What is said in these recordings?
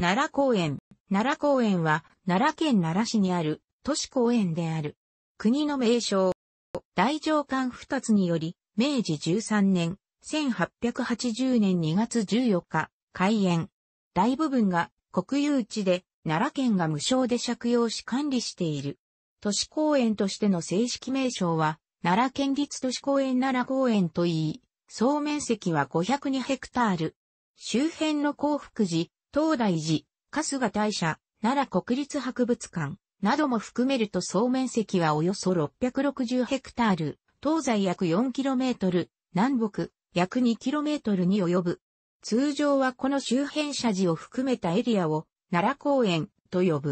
奈良公園。奈良公園は、奈良県奈良市にある都市公園である。国の名称。大上官二つにより、明治13年、1880年2月14日、開園。大部分が国有地で、奈良県が無償で借用し管理している。都市公園としての正式名称は、奈良県立都市公園奈良公園といい、総面積は502ヘクタール。周辺の幸福寺、東大寺、春日大社、奈良国立博物館なども含めると総面積はおよそ660ヘクタール、東西約4トル、南北約2トルに及ぶ。通常はこの周辺社寺を含めたエリアを奈良公園と呼ぶ。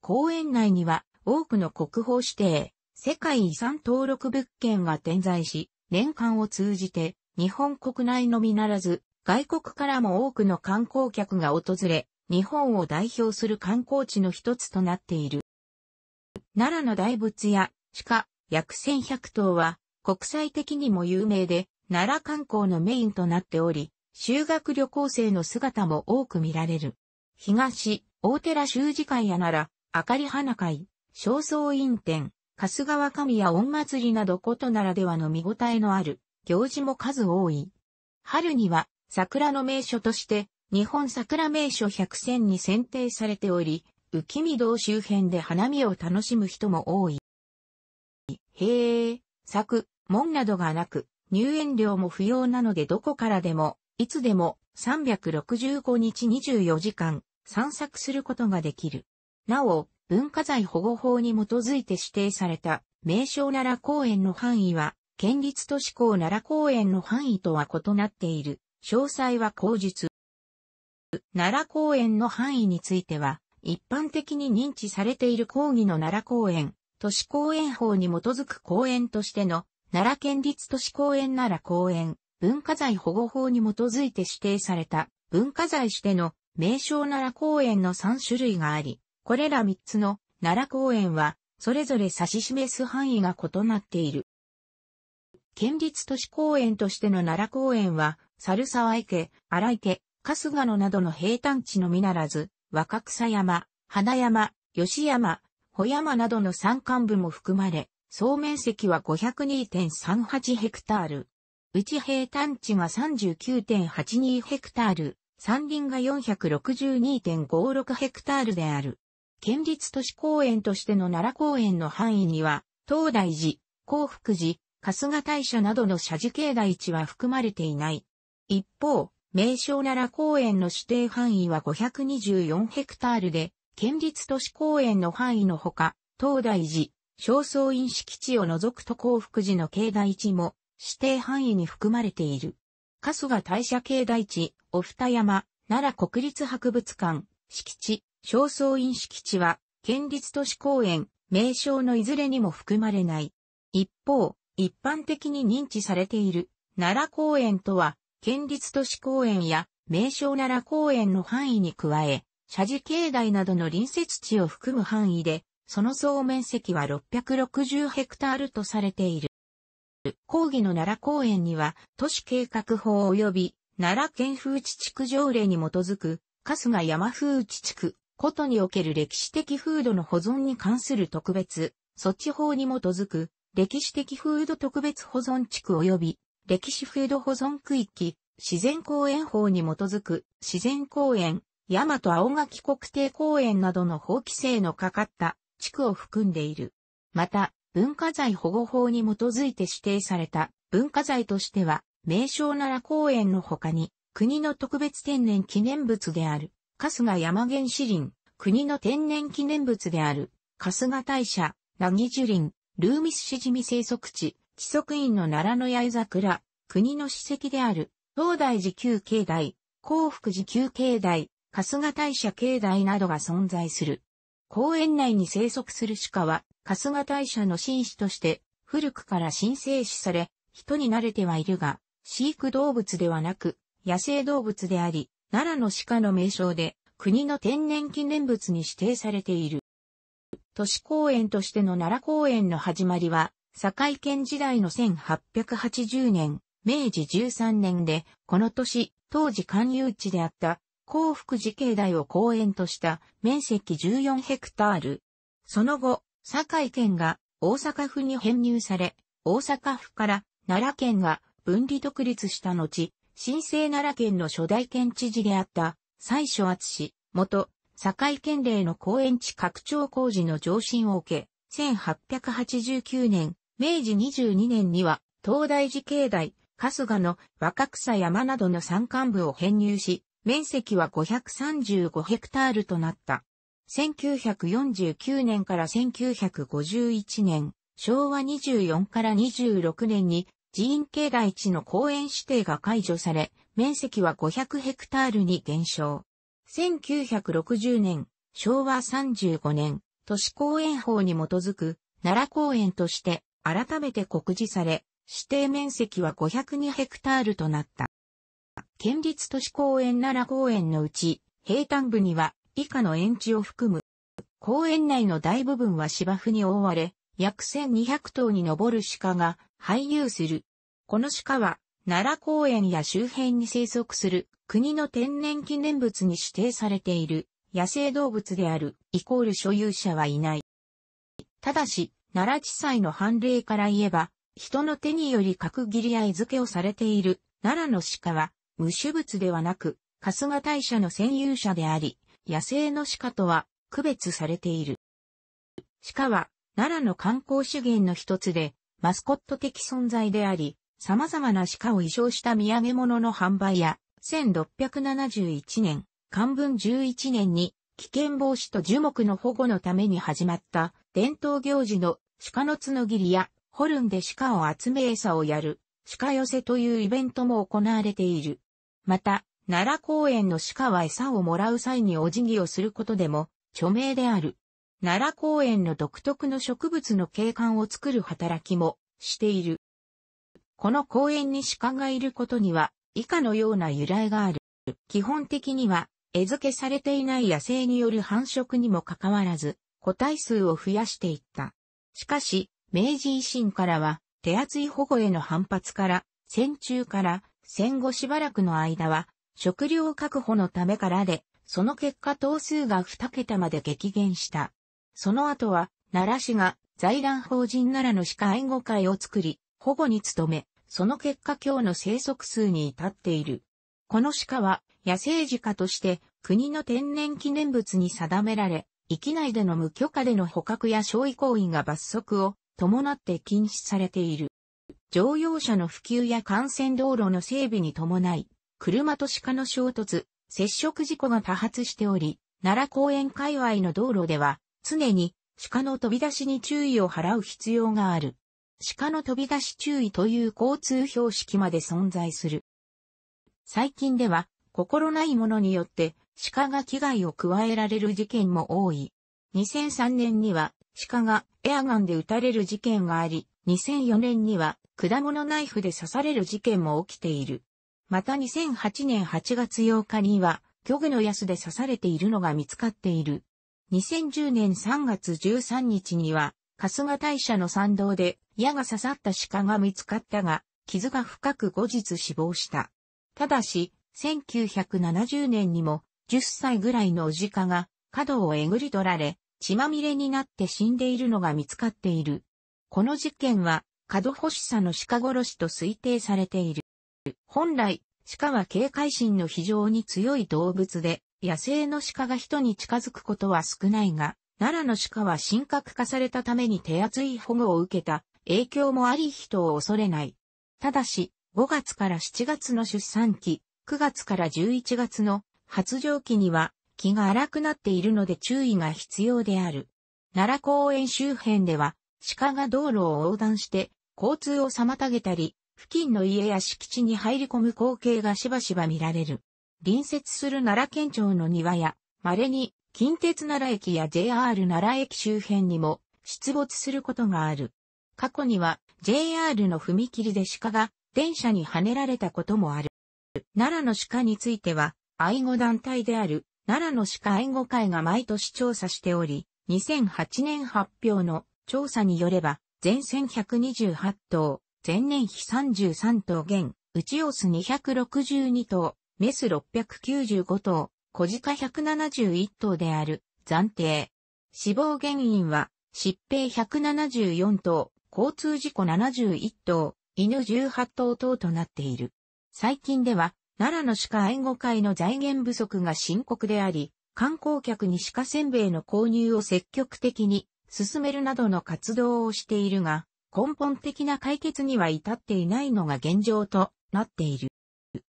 公園内には多くの国宝指定、世界遺産登録物件が点在し、年間を通じて日本国内のみならず外国からも多くの観光客が訪れ、日本を代表する観光地の一つとなっている。奈良の大仏や鹿、約1100頭は国際的にも有名で、奈良観光のメインとなっており、修学旅行生の姿も多く見られる。東、大寺修士会や奈良、明かり花会、正倉院展、春日川神や御祭りなどことならではの見応えのある行事も数多い。春には桜の名所として、日本桜名所100選に選定されており、浮見堂周辺で花見を楽しむ人も多い。へえ、柵、門などがなく、入園料も不要なのでどこからでも、いつでも365日24時間散策することができる。なお、文化財保護法に基づいて指定された名称奈良公園の範囲は、県立都市高奈良公園の範囲とは異なっている。詳細は口述。奈良公園の範囲については、一般的に認知されている講義の奈良公園、都市公園法に基づく公園としての、奈良県立都市公園奈良公園、文化財保護法に基づいて指定された、文化財しての名称奈良公園の3種類があり、これら3つの奈良公園は、それぞれ指し示す範囲が異なっている。県立都市公園としての奈良公園は、猿沢池、荒池、春日野などの平坦地のみならず、若草山、花山、吉山、小山などの山間部も含まれ、総面積は502.38ヘクタール。うち平坦地が39.82ヘクタール、山林が462.56ヘクタールである。県立都市公園としての奈良公園の範囲には、東大寺、幸福寺、春日大社などの社寺境内地は含まれていない。一方、名称奈良公園の指定範囲は524ヘクタールで、県立都市公園の範囲のほか、東大寺、正倉院敷地を除くと幸福寺の境内地も指定範囲に含まれている。春日大社境内地、お二山、奈良国立博物館、敷地、正倉院敷地は、県立都市公園、名称のいずれにも含まれない。一方、一般的に認知されている、奈良公園とは県立都市公園や名称奈良公園の範囲に加え、社寺境内などの隣接地を含む範囲で、その総面積は660ヘクタールとされている。講義の奈良公園には、都市計画法及び奈良県風地地区条例に基づく、春日山風地地区、ことにおける歴史的風土の保存に関する特別、措置法に基づく、歴史的風土特別保存地区及び歴史風土保存区域、自然公園法に基づく自然公園、大和青垣国定公園などの法規制のかかった地区を含んでいる。また、文化財保護法に基づいて指定された文化財としては、名称奈良公園の他に、国の特別天然記念物である、春日山原始林、国の天然記念物である、春日大社、なぎ樹林、ルーミスシジミ生息地、地則院の奈良の八重桜、国の史跡である、東大寺旧境内、幸福寺旧境内、春日大社境内などが存在する。公園内に生息する鹿は、春日大社の紳士として、古くから神聖視され、人に慣れてはいるが、飼育動物ではなく、野生動物であり、奈良の鹿の名称で、国の天然記念物に指定されている。都市公園としての奈良公園の始まりは、堺県時代の1880年、明治13年で、この年、当時官有地であった幸福寺境内を公園とした面積14ヘクタール。その後、堺県が大阪府に編入され、大阪府から奈良県が分離独立した後、新生奈良県の初代県知事であった最初厚氏、元堺県令の公園地拡張工事の上申を受け、1889年、明治22年には、東大寺境内、春日の若草山などの山間部を編入し、面積は535ヘクタールとなった。1949年から1951年、昭和24から26年に寺院境内地の公園指定が解除され、面積は500ヘクタールに減少。1960年、昭和35年、都市公園法に基づく奈良公園として改めて告示され、指定面積は502ヘクタールとなった。県立都市公園奈良公園のうち、平坦部には以下の園地を含む。公園内の大部分は芝生に覆われ、約1200頭に上る鹿が廃遊する。この鹿は、奈良公園や周辺に生息する国の天然記念物に指定されている野生動物であるイコール所有者はいない。ただし、奈良地裁の判例から言えば、人の手により角切りや餌付けをされている奈良の鹿は、無種物ではなく、春日大社の占有者であり、野生の鹿とは区別されている。鹿は奈良の観光資源の一つで、マスコット的存在であり、様々な鹿を移植した土産物の販売や、1671年、漢文11年に、危険防止と樹木の保護のために始まった伝統行事の鹿の角切りやホルンで鹿を集め餌をやる鹿寄せというイベントも行われている。また、奈良公園の鹿は餌をもらう際にお辞儀をすることでも著名である。奈良公園の独特の植物の景観を作る働きもしている。この公園に鹿がいることには以下のような由来がある。基本的には餌付けされていない野生による繁殖にもかかわらず、個体数を増やしていった。しかし、明治維新からは、手厚い保護への反発から、戦中から戦後しばらくの間は、食料確保のためからで、その結果頭数が2桁まで激減した。その後は、奈良市が財団法人奈良の歯科愛護会を作り、保護に努め、その結果今日の生息数に至っている。この鹿は野生鹿として国の天然記念物に定められ、域内での無許可での捕獲や消費行為が罰則を伴って禁止されている。乗用車の普及や幹線道路の整備に伴い、車と鹿の衝突、接触事故が多発しており、奈良公園界隈の道路では、常に鹿の飛び出しに注意を払う必要がある。鹿の飛び出し注意という交通標識まで存在する。最近では、心ないものによって、鹿が危害を加えられる事件も多い。2003年には鹿がエアガンで撃たれる事件があり、2004年には果物ナイフで刺される事件も起きている。また2008年8月8日には漁具の安で刺されているのが見つかっている。2010年3月13日には、春日大社の参道で矢が刺さった鹿が見つかったが、傷が深く後日死亡した。ただし、1970年にも10歳ぐらいの氏家が、角をえぐり取られ、血まみれになって死んでいるのが見つかっている。この事件は、角欲しさの鹿殺しと推定されている。本来、鹿は警戒心の非常に強い動物で、野生の鹿が人に近づくことは少ないが、奈良の鹿は神格化されたために手厚い保護を受けた影響もあり人を恐れない。ただし、5月から7月の出産期、9月から11月の発情期には気が荒くなっているので注意が必要である。奈良公園周辺では、鹿が道路を横断して、交通を妨げたり、付近の家や敷地に入り込む光景がしばしば見られる。隣接する奈良県庁の庭や、稀に近鉄奈良駅や JR 奈良駅周辺にも出没することがある。過去には JR の踏切で鹿が電車に跳ねられたこともある。奈良の鹿については、愛護団体である奈良の鹿愛護会が毎年調査しており、2008年発表の調査によれば、前線128頭、前年比33頭減、内オス262頭、メス695頭、小鹿171頭である、暫定。死亡原因は、疾病174頭、交通事故71頭、犬18頭等となっている。最近では、奈良の鹿愛護会の財源不足が深刻であり、観光客に鹿せんべいの購入を積極的に進めるなどの活動をしているが、根本的な解決には至っていないのが現状となっている。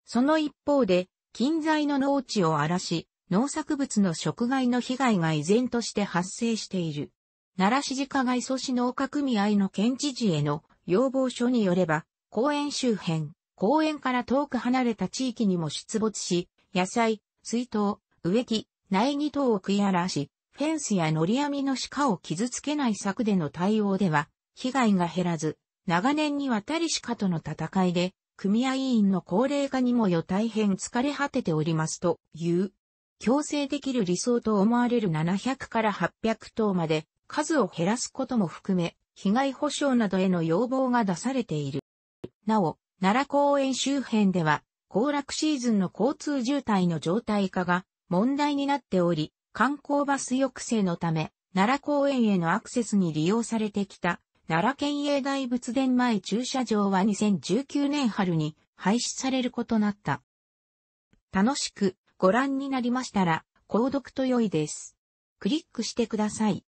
その一方で、近在の農地を荒らし、農作物の食害の被害が依然として発生している。奈良市自家外組織農家組合の県知事への要望書によれば、公園周辺、公園から遠く離れた地域にも出没し、野菜、水筒、植木、苗木等を食い荒らし、フェンスや乗り網の鹿を傷つけない策での対応では、被害が減らず、長年にわたり鹿との戦いで、組合委員の高齢化にもよ大変疲れ果てておりますという、強制できる理想と思われる700から800頭まで、数を減らすことも含め、被害保障などへの要望が出されている。なお、奈良公園周辺では、行楽シーズンの交通渋滞の状態化が問題になっており、観光バス抑制のため、奈良公園へのアクセスに利用されてきた、奈良県営大仏殿前駐車場は2019年春に廃止されることとなった。楽しくご覧になりましたら、購読と良いです。クリックしてください。